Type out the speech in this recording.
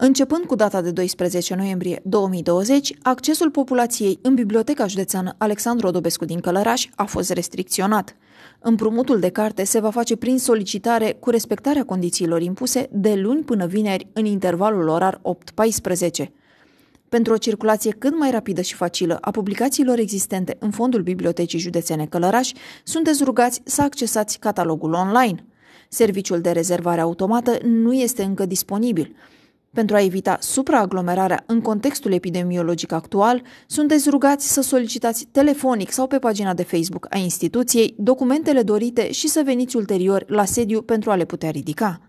Începând cu data de 12 noiembrie 2020, accesul populației în Biblioteca Județeană Alexandru Odobescu din Călăraș a fost restricționat. Împrumutul de carte se va face prin solicitare cu respectarea condițiilor impuse de luni până vineri în intervalul orar 8-14. Pentru o circulație cât mai rapidă și facilă a publicațiilor existente în fondul Bibliotecii Județene Călăraș, sunteți rugați să accesați catalogul online. Serviciul de rezervare automată nu este încă disponibil – pentru a evita supraaglomerarea în contextul epidemiologic actual, sunteți rugați să solicitați telefonic sau pe pagina de Facebook a instituției documentele dorite și să veniți ulterior la sediu pentru a le putea ridica.